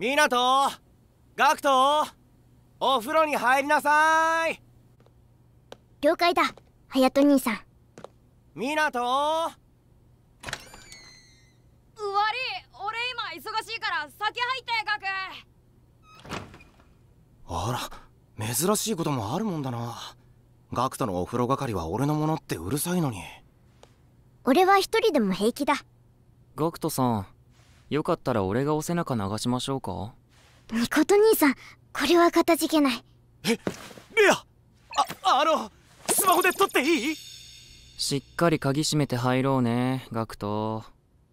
みなとガクトお風呂に入りなさい了解だ隼人兄さんみなとわり俺今忙しいから先入ってガクあら珍しいこともあるもんだなガクトのお風呂係は俺のものってうるさいのに俺は一人でも平気だガクトさんよかったら俺がお背中流しましょうかみこと兄さんこれはかたじけないえレアああのスマホで撮っていいしっかり鍵閉めて入ろうねガクト